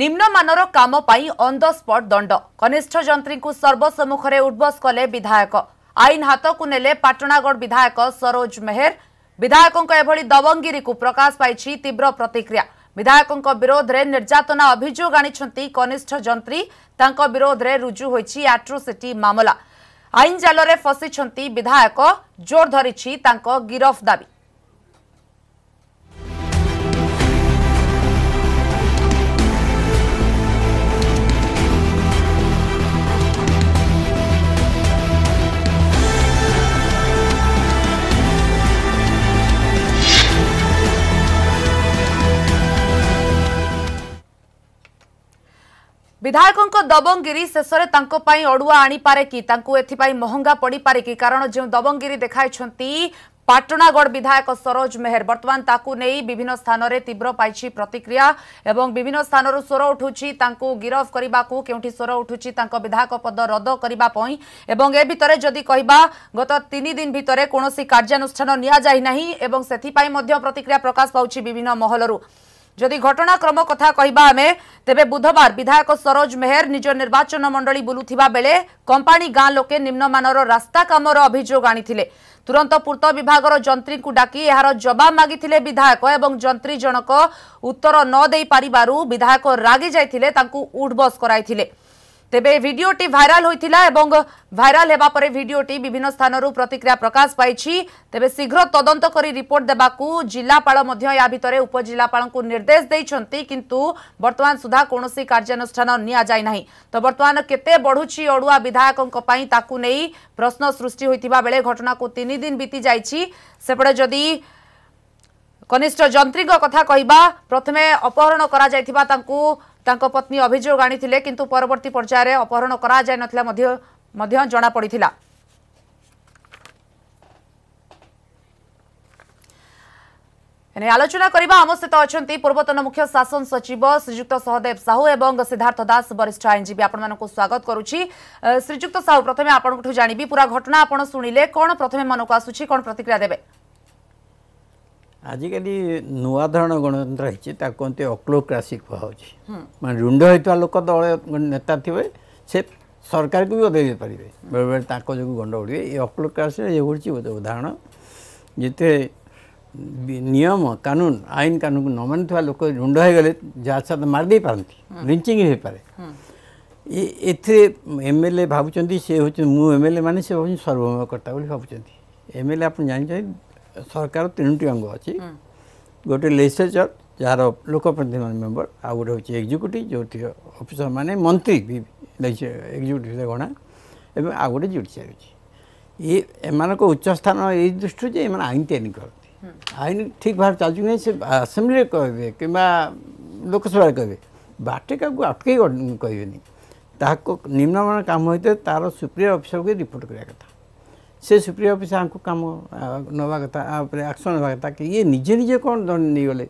নিম্নমানর come pi on the spot দণ্ড কনিষ্ঠ যন্ত্রীঙ্কু সর্বসম্মুখে উদ্বস কলে বিধায়ক আইন হাতকু নেলে পাটনাগড় বিধায়ক সরোজ মেহের বিধায়কঙ্ক এভাবে দবঙ্গিরিকু প্রকাশ পাইছি তীব্র প্রতিক্রিয়া বিধায়কঙ্ক বিরোধে নির্যাতনা অভিযোগ আনিছন্তি কনিষ্ঠ যন্ত্রী তাঙ্ক বিরোধে রুজু হয়েছি আট্রোসিটি মামলা আইন জালরে ফসিছন্তি বিধায়ক জোর ধরিছি তাঙ্ক গিরফ দাবি ବିଧାୟକଙ୍କ ଦବଙ୍ଗଗିରି ଶେଷରେ ତାଙ୍କ ପାଇଁ ଅଡ଼ୁଆ ଆଣିପାରେ କି ତାଙ୍କୁ ଏଥିପାଇଁ ମହଙ୍ଗା ପଡ଼ିପାରେ କି କାରଣ ଯେଉଁ ଦବଙ୍ଗଗିରି ଦେଖାଇଛନ୍ତି ପାଟଣାଗଡ଼ ବିଧାୟକ ସରୋଜ ମେହେର ବର୍ତ୍ତମାନ ତାକୁ ନେଇ ବିଭିନ୍ନ ସ୍ଥାନରେ ତୀବ୍ର ପାଇଛି ପ୍ରତିକ୍ରିୟା ଏବଂ ବିଭିନ୍ନ ସ୍ଥାନରୁ ସ୍ୱର ଉଠୁଛି ତାଙ୍କୁ ଗିରଫ କରିବାକୁ କେଉଁଠି ସ୍ୱର ଉଠୁଛି ତାଙ୍କ ବିଧାୟକ ପଦ ରଦ୍ଦ କରିବା ପାଇଁ ଏବଂ ଏ ଭିତରେ ଯଦି କହିବା ଗତ ତିନି ଦିନ ଭିତରେ କୌଣସି କାର୍ଯ୍ୟାନୁଷ୍ଠାନ ନିଆଯାଇ ନାହିଁ ଏବଂ ସେଥିପାଇଁ ମଧ୍ୟ ପ୍ରତିକ୍ରିୟା ପ୍ରକାଶ ପାଉଛି ବିଭିନ୍ନ ମହଲରୁ ଯଦି ଘଟଣାକ୍ରମ କଥା କହିବା ଆମେ ତେବେ ବୁଧବାର ବିଧାୟକ ସରୋଜ ମେହେର ନିଜ ନିର୍ବାଚନ ମଣ୍ଡଳୀ ବୁଲୁଥିବା ବେଳେ କମ୍ପାଣି ଗାଁ ଲୋକେ ନିମ୍ନମାନର ରାସ୍ତା କାମର ଅଭିଯୋଗ ଆଣିଥିଲେ ତୁରନ୍ତ ପୂର୍ତ୍ତ ବିଭାଗର ଯନ୍ତ୍ରୀଙ୍କୁ ଡାକି ଏହାର ଜବାବ ମାଗିଥିଲେ ବିଧାୟକ ଏବଂ ଯନ୍ତ୍ରୀ ଜଣକ ଉତ୍ତର ନ ଦେଇପାରିବାରୁ ବିଧାୟକ ରାଗି ଯାଇଥିଲେ ତାଙ୍କୁ ଉଠବସ୍ କରାଇଥିଲେ তেবে ভিডিওটি ভাইরাল হয়েছিল এবং ভাইরাল হওয়া পরে ভিডিওটি বিভিন্ন স্থানর প্রতিক্রিয়া প্রকাশ পাইছি তেবে শীঘ্র তদন্ত করে রিপোর্ট দেওয়া জেলাপাল ইয়া ভিতরে উপজেলাপাল নির্দেশ দিয়েছেন কিন্তু বর্তমান সুদ্ধা কৌশি কার্যানুষ্ঠান নিয়া যাই না তো বর্তমান কেতে বড়ুছি অড়ুয়া বিধায়ক তাকে নেই প্রশ্ন সৃষ্টি হয়ে বেড়ে ঘটনা তিন দিন বিতি যাই সেপটে যদি কনিষ্ঠ যন্ত্রী কথা কহা প্রথমে অপহরণ করা যাই ତାଙ୍କ ପତ୍ନୀ ଅଭିଯୋଗ ଆଣିଥିଲେ କିନ୍ତୁ ପରବର୍ତ୍ତୀ ପର୍ଯ୍ୟାୟରେ ଅପହରଣ କରାଯାଇନଥିଲା ମଧ୍ୟ ଜଣାପଡ଼ିଥିଲା এনে আলোচনা করা আম সহ অনেক পূর্বতন মুখ্য শাসন সচিব শ্রীযুক্ত সহদেব সাহু এবং সিদ্ধার্থ দাস বরিষ্ঠ আইনজীবী আপনার স্বাগত করুছি শ্রীযুক্ত সাহু প্রথমে আপনার জাঁবি পুরা ঘটনা আপনার শুণিলে কোণ প্রথমে মনকু আসুচি কোণ প্রতিক্রিয়া দেবে ଆଜିକାଲି ନୂଆ ଧରଣ ଗଣତନ୍ତ୍ର ହେଇଛି ତାକୁ କୁହନ୍ତି ଅକ୍ଲୋକ୍ରାସିକ୍ କୁହାହେଉଛି ମାନେ ରୁଣ୍ଡ ହୋଇଥିବା ଲୋକ ଦଳ ନେତା ଥିବେ ସେ ସରକାରକୁ ବି ବଦଳେଇ ଦେଇପାରିବେ ବେଳେବେଳେ ତାଙ୍କ ଯୋଗୁଁ ଗଣ୍ଡ ଉଡ଼ିବେ ଏ ଅକ୍ଲୋକ୍ରାସିର ଇଏ ହେଉଛି ଗୋଟେ ଉଦାହରଣ ଯେତେ ନିୟମ କାନୁନ ଆଇନ କାନୁନକୁ ନ ମାନୁଥିବା ଲୋକ ରୁଣ୍ଡ ହୋଇଗଲେ ଯାହା ସାଥ ମାରିଦେଇପାରନ୍ତି ଲିଞ୍ଚିଂ ହୋଇପାରେ ଏଥିରେ ଏମ୍ ଏଲ୍ ଏ ଭାବୁଛନ୍ତି ସେ ହେଉଛନ୍ତି ମୁଁ ଏମ୍ ଏଲ୍ ଏ ମାନେ ସେ ହେଉଛନ୍ତି ସର୍ବମୟ କର୍ତ୍ତା ବୋଲି ଭାବୁଛନ୍ତି ଏମ୍ ଏଲ୍ ଏ ଆପଣ ଜାଣିଛନ୍ତି ସରକାର ତିନୋଟି ଅଙ୍ଗ ଅଛି ଗୋଟେ ଲେଜିସ୍ଲେଚର ଯାହାର ଲୋକପ୍ରତିନିଧିମାନେ ମେମ୍ବର ଆଉ ଗୋଟେ ହେଉଛି ଏକ୍ଜିକ୍ୟୁଟିଭ୍ ଯେଉଁଠି ଅଫିସରମାନେ ମନ୍ତ୍ରୀ ବି ଏକ୍ଜିକ୍ୟୁଟିଭରେ ଗଣା ଏବଂ ଆଉ ଗୋଟେ ଜୁଡ଼ିସିଆରି ଅଛି ଏ ଏମାନଙ୍କ ଉଚ୍ଚ ସ୍ଥାନ ଏଇ ଦୃଷ୍ଟିରୁ ଯେ ଏମାନେ ଆଇନ ତିଆରି କରନ୍ତି ଆଇନ ଠିକ୍ ଭାବରେ ଚାଲୁଛି ନାହିଁ ସେ ଆସେମ୍ବ୍ଲିରେ କହିବେ କିମ୍ବା ଲୋକସଭାରେ କହିବେ ବାଟେ କାହାକୁ ଅଟକେଇ କହିବେନି ତାହାକୁ ନିମ୍ନମାନ କାମ ହୋଇଥାଏ ତା'ର ସୁପ୍ରିୟର ଅଫିସରକୁ ରିପୋର୍ଟ କରିବା କଥା से सुप्रीम अफिस आपको कम नवा कथा आक्स ना कथा कि ये निजे निजे कौन नहींगले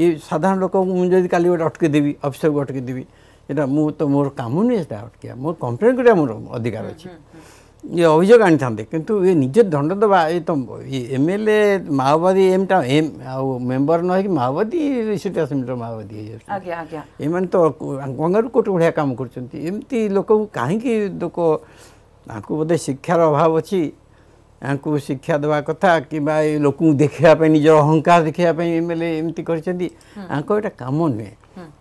ये साधारण लोक मुझे कल अटके देवी अफिसर को अटके देवी ये मुझे तो मोर कम नुहे अटक मोर कम्प्लेन कर मोर अधिकार अच्छे हम्म, हम्म, हम्म। ये अभियोग आनी था कि निजे दंड दवा तो ये तो एम एल ए माओवादी एम टा एम आउ मेम्बर न होगी माओवादी सीट असेंबली तो माओवादी ये तो गंगारू कोट भाया कम करती लोक कहीं लोक आपको बोधे शिक्षार अभाव अच्छी ୟାଙ୍କୁ ଶିକ୍ଷା ଦେବା କଥା କିମ୍ବା ଏ ଲୋକଙ୍କୁ ଦେଖିବା ପାଇଁ ନିଜର ଅହଙ୍କାର ଦେଖାଇବା ପାଇଁ ଏମ୍ ଏଲ୍ ଏ ଏମିତି କରିଛନ୍ତି ୟାଙ୍କ ଏଇଟା କାମ ନୁହେଁ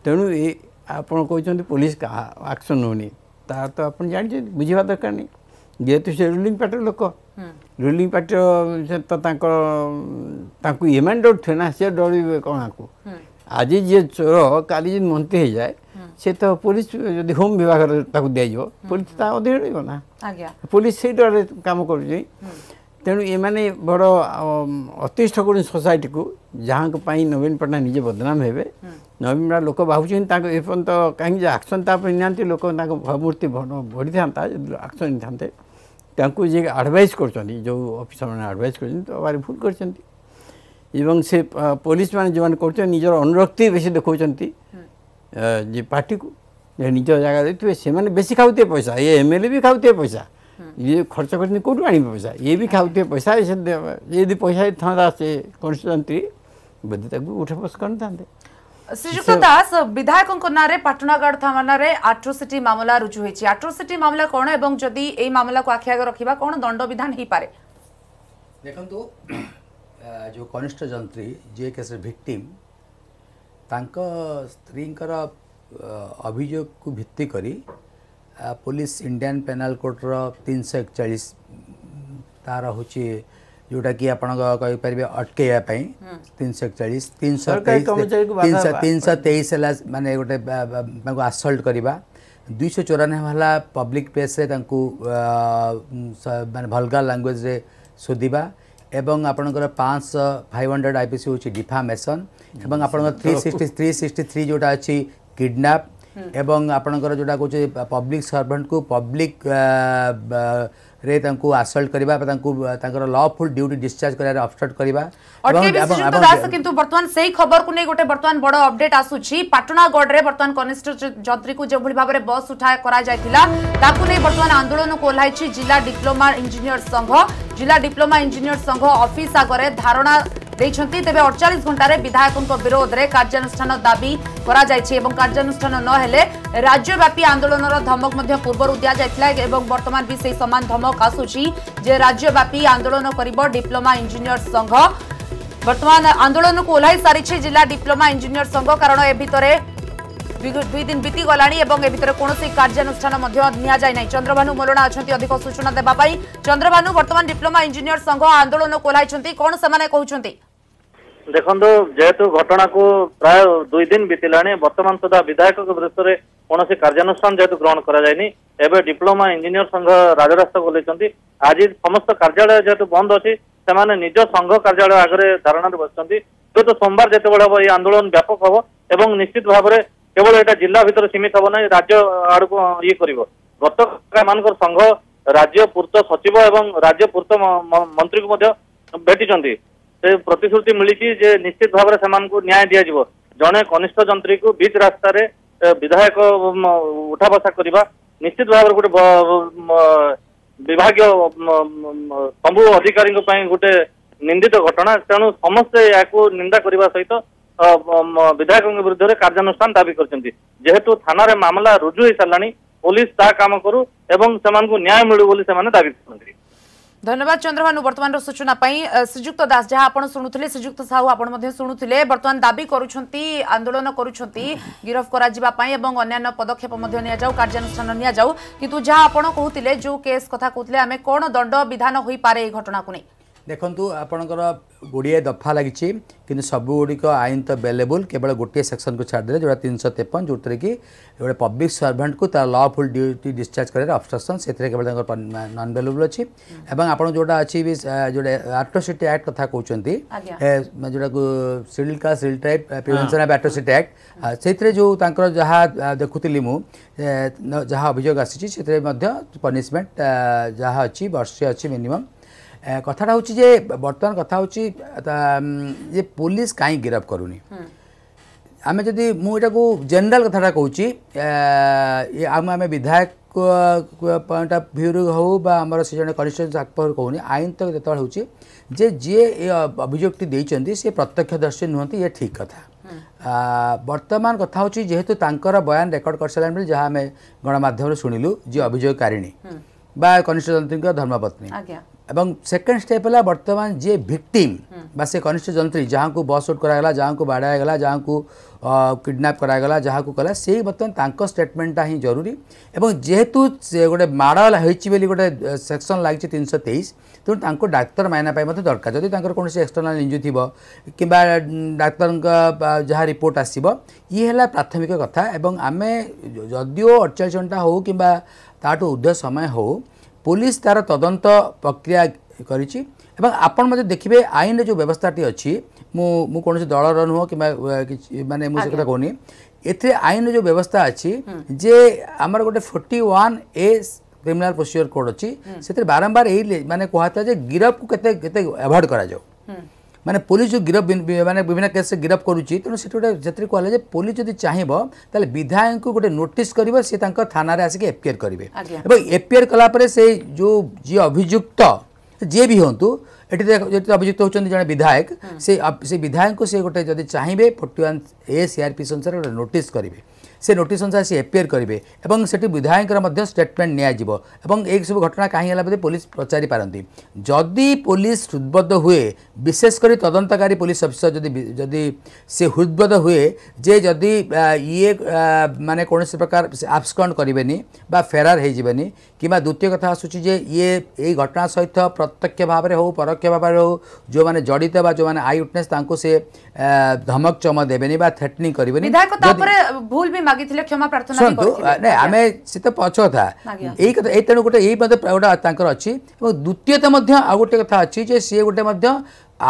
ତେଣୁ ଏ ଆପଣ କହୁଛନ୍ତି ପୋଲିସ ଆକ୍ସନ୍ ନେଉନି ତାହା ତ ଆପଣ ଜାଣିଛନ୍ତି ବୁଝିବା ଦରକାର ନାହିଁ ଯେହେତୁ ସେ ରୁଲିଂ ପାର୍ଟିର ଲୋକ ରୁଲିଂ ପାର୍ଟିର ସେ ତ ତାଙ୍କ ତାଙ୍କୁ ଏମାନେ ଡରୁଥିବେ ନା ସେ ଡରିବେ କ'ଣ ଆକୁ ଆଜି ଯିଏ ଚୋର କାଲି ଯଦି ମନ୍ତ୍ରୀ ହେଇଯାଏ ସେ ତ ପୋଲିସ ଯଦି ହୋମ୍ ବିଭାଗରେ ତାକୁ ଦିଆଯିବ ପୋଲିସ ତା ଅଧିକ ରହିବ ନା ପୋଲିସ ସେଇ ଡରରେ କାମ କରୁଛି तेणु ए बड अति सोसाइटी जहाँको पनि नवीन निजे बदनाम हेर्नु नवीन पट्टा लोक भाइपर्थ कहीँक आक्सन त लोक भूर्ति बढी थान् आक्सन नि आडभइस गर्छन् जो अफिसर म आडभैज गर् भुल एवं से पोलिस म जो निज अनुरक्ति बेसी देखाउँछ पार्टीको निज जाथे बेसी खाऊ थिए पैसा एमएलए वि खाऊ पैसा ये खर्च गर्ने कोठु आଣିब पैसा ये भी खाउथे पैसा यदि पैसा थाँदा से कन्स्टिट्युएन्सी ବୋଧେ ତାକୁ ଉଠବସ କରିଥାନ୍ତେ ଶ୍ରୀଯୁକ୍ତ ଦାସ ବିଧାୟକଙ୍କ ନାଁରେ ପାଟଣାଗଡ଼ ଥାନାରେ ଆଟ୍ରୋସିଟି ମାମଲା ରୁଜୁ ହୋଇଛି ଆଟ୍ରୋସିଟି ମାମଲା କ'ଣ ଏବଂ ଯଦି ଏହି ମାମଲାକୁ ଆଖି ଆଗ ରଖିବା କ'ଣ ଦଣ୍ଡବିଧାନ ହେଇପାରେ ଦେଖନ୍ତୁ ଯେଉଁ କନିଷ୍ଠ ଯନ୍ତ୍ରୀ ଯିଏ କେସରେ ଭିକ୍ଟିମ୍ ତାଙ୍କ ସ୍ତ୍ରୀଙ୍କର ଅଭିଯୋଗକୁ ଭିତ୍ତି କରି ପୋଲିସ ଇଣ୍ଡିଆନ୍ ପେନାଲ୍ କୋଡ଼୍ର ତିନିଶହ ଏକଚାଳିଶ ତାର ହେଉଛି ଯେଉଁଟାକି ଆପଣଙ୍କ କହିପାରିବେ ଅଟକେଇବା ପାଇଁ ତିନିଶହ ଏକଚାଳିଶ ତିନିଶହ ତିନିଶହ ତିନିଶହ ତେଇଶ ହେଲା ମାନେ ଗୋଟେ ତାଙ୍କୁ ଆସଲ୍ଟ କରିବା ଦୁଇଶହ ଚଉରାନବେ ହେଲା ପବ୍ଲିକ ପ୍ଲେସ୍ରେ ତାଙ୍କୁ ମାନେ ଭଲଗା ଲାଙ୍ଗୁଏଜ୍ରେ ଶୋଧିବା ଏବଂ ଆପଣଙ୍କର ପାଞ୍ଚଶହ five hundred I P C ହେଉଛି ଡିଫାମେସନ୍ ଏବଂ ଆପଣଙ୍କର three sixty three sixty three ଯେଉଁଟା ଅଛି କିଡ଼ନାପ୍ आपणकर जोटा कौन पब्लिक सर्भेन्ट को पब्लिक आसल्ट करने लफुल ड्यूटी डिस्चार्ज कर खबर को नहीं गोटे वर्तमान बड़ अपडेट आसूरी में बर्तमान कनिष्ठ जत्री को जो भाव में बस उठा आंदोलन को ओह्लाई जिला डिप्लोमा इंजीनियर संघ जिला डिप्लोमा इंजीनियर संघ अफिस आगे धारणा ଦେଇଛନ୍ତି ତେବେ ଅଡ଼ଚାଳିଶ ଘଣ୍ଟାରେ ବିଧାୟକଙ୍କ ବିରୋଧରେ କାର୍ଯ୍ୟାନୁଷ୍ଠାନ ଦାବି କରାଯାଇଛି ଏବଂ କାର୍ଯ୍ୟାନୁଷ୍ଠାନ ନ ହେଲେ ରାଜ୍ୟବ୍ୟାପୀ ଆନ୍ଦୋଳନର ଧମକ ମଧ୍ୟ ପୂର୍ବରୁ ଦିଆଯାଇଥିଲା ଏବଂ ବର୍ତ୍ତମାନ ବି ସେହି ସମାନ ଧମକ ଆସୁଛି ଯେ ରାଜ୍ୟବ୍ୟାପୀ ଆନ୍ଦୋଳନ କରିବ ଡିପ୍ଲୋମା ଇଞ୍ଜିନିୟର ସଂଘ ବର୍ତ୍ତମାନ ଆନ୍ଦୋଳନକୁ ଓହ୍ଲାଇ ସାରିଛି ଜିଲ୍ଲା ଡିପ୍ଲୋମା ଇଞ୍ଜିନିୟର ସଂଘ କାରଣ ଏ ଭିତରେ ଦୁଇ ଦିନ ବିତିଗଲାଣି ଏବଂ ଏ ଭିତରେ କୌଣସି କାର୍ଯ୍ୟାନୁଷ୍ଠାନ ମଧ୍ୟ ନିଆଯାଇ ନାହିଁ ଚନ୍ଦ୍ରଭାନୁ নাই ଅଛନ୍ତି ଅଧିକ ସୂଚନା ଦେବା ପାଇଁ ଚନ୍ଦ୍ରଭାନୁ ବର୍ତ୍ତମାନ ଡିପ୍ଲୋମା ଇଞ୍ଜିନିୟର ସଂଘ ଆନ୍ଦୋଳନକୁ ଓହ୍ଲାଇଛନ୍ତି କଣ ସେମାନେ କହୁଛନ୍ତି ଦେଖନ୍ତୁ ଯେହେତୁ ଘଟଣାକୁ ପ୍ରାୟ ଦୁଇ ଦିନ ବିତିଲାଣି ବର୍ତ୍ତମାନ ସୁଦ୍ଧା ବିଧାୟକଙ୍କ ବିରୁଦ୍ଧରେ କୌଣସି କାର୍ଯ୍ୟାନୁଷ୍ଠାନ ଯେହେତୁ ଗ୍ରହଣ କରାଯାଇନି ଏବେ ଡିପ୍ଲୋମା ଇଞ୍ଜିନିୟର ସଂଘ ରାଜରାସ୍ତା ଓହ୍ଲାଇଛନ୍ତି ଆଜି ସମସ୍ତ କାର୍ଯ୍ୟାଳୟ ଯେହେତୁ ବନ୍ଦ ଅଛି ସେମାନେ ନିଜ ସଂଘ କାର୍ଯ୍ୟାଳୟ ଆଗରେ ଧାରଣାରେ ବସିଛନ୍ତି ହୁଏତ ସୋମବାର ଯେତେବେଳେ ହେବ ଏହି ଆନ୍ଦୋଳନ ବ୍ୟାପକ ହେବ ଏବଂ ନିଶ୍ଚିତ ଭାବରେ କେବଳ ଏଇଟା ଜିଲ୍ଲା ଭିତରେ ସୀମିତ ହେବ ନାହିଁ ରାଜ୍ୟ ଆଡକୁ ଇଏ କରିବ ଗତକାଳ ଏମାନଙ୍କର ସଂଘ ରାଜ୍ୟ ପୂର୍ତ୍ତ ସଚିବ ଏବଂ ରାଜ୍ୟ ପୂର୍ତ୍ତ ମନ୍ତ୍ରୀଙ୍କୁ ମଧ୍ୟ ଭେଟିଛନ୍ତି ସେ ପ୍ରତିଶ୍ରୁତି ମିଳିଛି ଯେ ନିଶ୍ଚିତ ଭାବରେ ସେମାନଙ୍କୁ ନ୍ୟାୟ ଦିଆଯିବ ଜଣେ କନିଷ୍ଠ ଯନ୍ତ୍ରୀକୁ ବିଚ୍ ରାସ୍ତାରେ ବିଧାୟକ ଉଠାବସା କରିବା ନିଶ୍ଚିତ ଭାବରେ ଗୋଟେ ବିଭାଗୀୟ ସବୁ ଅଧିକାରୀଙ୍କ ପାଇଁ ଗୋଟେ ନିନ୍ଦିତ ଘଟଣା ତେଣୁ ସମସ୍ତେ ଏହାକୁ ନିନ୍ଦା କରିବା ସହିତ ବିଧାୟକଙ୍କ ବିରୁଦ୍ଧରେ କାର୍ଯ୍ୟାନୁଷ୍ଠାନ ଦାବି କରିଛନ୍ତି ଯେହେତୁ ଥାନାରେ ମାମଲା ରୁଜୁ ହେଇସାରିଲାଣି ପୋଲିସ ତା କାମ କରୁ ଏବଂ ସେମାନଙ୍କୁ ନ୍ୟାୟ ମିଳୁ ବୋଲି ସେମାନେ ଦାବି କରୁଛନ୍ତି ধন্যবাদ চন্দ্রভানু বর্তমানর সূচনা পাই শ্রীযুক্ত দাস যা আপনার শুণুলে শ্রীযুক্ত সাহু আপনার শুণুলে বর্তমান দাবি করছেন আন্দোলন করছেন গিরফ করা এবং অন্যান্য পদক্ষেপ নিয়াযাও কার্যানুষ্ঠান নিয়াযাও কিন্তু যা আপনার কুলে যে কেস কথা কুলে আমি কোণ দণ্ড বিধান হয়ে পারে এই ঘটনা নিয়ে ଦେଖନ୍ତୁ ଆପଣଙ୍କର ଗୁଡ଼ିଏ ଦଫା ଲାଗିଛି କିନ୍ତୁ ସବୁଗୁଡ଼ିକ ଆଇନ ତ ବେଲେବୁଲ୍ କେବଳ ଗୋଟିଏ ସେକ୍ସନକୁ ଛାଡ଼ିଦେଲେ ଯେଉଁଟା ତିନିଶହ ତେପନ ଯେଉଁଥିରେ କି ଗୋଟେ ପବ୍ଲିକ୍ ସର୍ଭାଣ୍ଟକୁ ତା ଲଫୁଲ୍ ଡ୍ୟୁଟି ଡିସଚାର୍ଜ କରିବାର ଅବଷ୍ଟ୍ରକ୍ସନ୍ ସେଥିରେ କେବଳ ତାଙ୍କର ନନ୍ ବେଲେବୁଲ୍ ଅଛି ଏବଂ ଆପଣ ଯେଉଁଟା ଅଛି ବି ଯେଉଁଟା ଆଟ୍ରୋସିଟି ଆକ୍ଟ କଥା କହୁଛନ୍ତି ଯେଉଁଟାକୁ scheduled caste scheduled tribe prevention of atrocity act ସେଥିରେ ଯେଉଁ ତାଙ୍କର ଯାହା ଦେଖୁଥିଲି ମୁଁ ଯାହା ଅଭିଯୋଗ ଆସିଛି ସେଥିରେ ମଧ୍ୟ ପନିସମେଣ୍ଟ ଯାହା ଅଛି ବର୍ଷେ ଅଛି ମିନିମମ୍ কথাটা হচ্ছে যে বর্তমান কথা হচ্ছে যে পুলিশ কাই গিরফ করুনি আমি যদি মু এটা জেনারেল কথাটা কৌছি আমি বিধায়ক পয়েন্ট অফ ভিউরু হো বা আমার সে জন কনিষ্ঠ আকপর কৌনি আইন তো যেত হচ্ছে যে যে অভিযোগটি দিয়েছেন সে প্রত্যক্ষদর্শী নুহতি ইয়ে ঠিক কথা বর্তমান কথা হচ্ছে যেহেতু তাঁর বয়ান রেকর্ড করে বলে যা আমি গণমাধ্যমে শুণিলু যে অভিযোগকারিণী বা কনিষ্ঠ কনিষ্ঠতন্ত্রী ধর্মপত্নী এবং সেকেন্ড স্টেপ হল বর্তমান যে ভিক্টিম বা সে কনিষ্ঠ যন্ত্রী যা বস আউট করা যা বাড়াই গলা যা কিডনাপ করা গলা যা কলা সেই বর্তমান তাঁক স্টেটমেন্টটা হি জরুরি এবং যেহেতু গোটে মাড় হয়েছি বলে গোটে সেকশন লাগিছে তিনশো তেইশ তেমন তাঁর ডাক্তার মাইনা পাই মতো দরকার যদি তাঁর কোণী এক্সটর্নাল ইঞ্জুরি থাকবে কিংবা ডাক্তার যা রিপোর্ট আসব ইয়ে হল প্রাথমিক কথা এবং আমি যদিও অড়চাশ ঘণ্টা হো কিংবা তাঠু উর্ধ্ব সময় হোক পুলিশ তার তদন্ত প্রক্রিয়া করেছি এবং আপন মধ্যে দেখবে আইনর যে ব্যবস্থাটি অছি মু মু কোনসি দলর নহ কিংবা কিছু মানে মু সেটা কোনি এতে আইনর যে ব্যবস্থা আছে যে আমার গোটে 41 এ ক্রিমিনাল প্রসিডিওর কোড অছি সেতে বারম্বার এই মানে কোহাতা যে গিরফ কু কেতে কেতে এভয়েড করা যাও ମାନେ ପୋଲିସ ଯେଉଁ ଗିରଫ ମାନେ ବିଭିନ୍ନ କେସ୍ରେ ଗିରଫ କରୁଛି ତେଣୁ ସେଠି ଗୋଟେ ସେଥିରେ କୁହାଗଲା ଯେ ପୋଲିସ ଯଦି ଚାହିଁବ ତାହେଲେ ବିଧାୟକଙ୍କୁ ଗୋଟେ ନୋଟିସ୍ କରିବ ସେ ତାଙ୍କ ଥାନାରେ ଆସିକି ଏପିଆର କରିବେ ଏବଂ ଏପିଆର କଲା ପରେ ସେ ଯେଉଁ ଯିଏ ଅଭିଯୁକ୍ତ ଯିଏ ବି ହୁଅନ୍ତୁ ଏଠି ଯେହେତୁ ଅଭିଯୁକ୍ତ ହେଉଛନ୍ତି ଜଣେ ବିଧାୟକ ସେ ସେ ବିଧାୟକଙ୍କୁ ସେ ଗୋଟେ ଯଦି ଚାହିଁବେ ଫୋର୍ଟି ୱାନ୍ ଏ ସିଆର୍ପି ଅନୁସାରେ ଗୋଟେ ନୋଟିସ୍ କରିବେ ସେ ନୋଟିସ୍ ଅନୁସାରେ ସେ ଏପିୟର କରିବେ ଏବଂ ସେଠି ବିଧାୟକଙ୍କର ମଧ୍ୟ ଷ୍ଟେଟମେଣ୍ଟ ନିଆଯିବ ଏବଂ ଏଇସବୁ ଘଟଣା କାହିଁ ହେଲା ବୋଧେ ପୋଲିସ ପଚାରି ପାରନ୍ତି ଯଦି ପୋଲିସ ହୃଦବଦ୍ଧ ହୁଏ ବିଶେଷ କରି ତଦନ୍ତକାରୀ ପୋଲିସ ଅଫିସର ଯଦି ଯଦି ସେ ହୃଦବଦ୍ଧ ହୁଏ ଯେ ଯଦି ଇଏ ମାନେ କୌଣସି ପ୍ରକାର ଆବସ୍କଣ୍ଡ କରିବେନି ବା ଫେରାର ହୋଇଯିବେନି କିମ୍ବା ଦ୍ୱିତୀୟ କଥା ଆସୁଛି ଯେ ଇଏ ଏଇ ଘଟଣା ସହିତ ପ୍ରତ୍ୟକ୍ଷ ଭାବରେ ହେଉ ପରୋକ୍ଷ ଭାବରେ ହେଉ ଯେଉଁମାନେ ଜଡ଼ିତ ବା ଯେଉଁମାନେ ଆଇ ୱିଟନେସ୍ ତାଙ୍କୁ ସେ ଧମକ ଚମ ଦେବେନି ବା ଥ୍ରେଟନିଂ କରିବେନି ବିଧାୟକ ତାପରେ ଭୁଲ ବି ମାଗିଥିଲେ କ୍ଷମା ପ୍ରାର୍ଥନା ଶୁଣନ୍ତୁ ନାଇଁ ଆମେ ସେ ତ ପଛ କଥା ଏଇ କଥା ଏଇ ତେଣୁ ଗୋଟେ ଏଇ ମଧ୍ୟ ଗୋଟେ ତାଙ୍କର ଅଛି ଏବଂ ଦ୍ୱିତୀୟତଃ ମଧ୍ୟ ଆଉ ଗୋଟେ କଥା ଅଛି ଯେ ସିଏ ଗୋଟେ ମଧ୍ୟ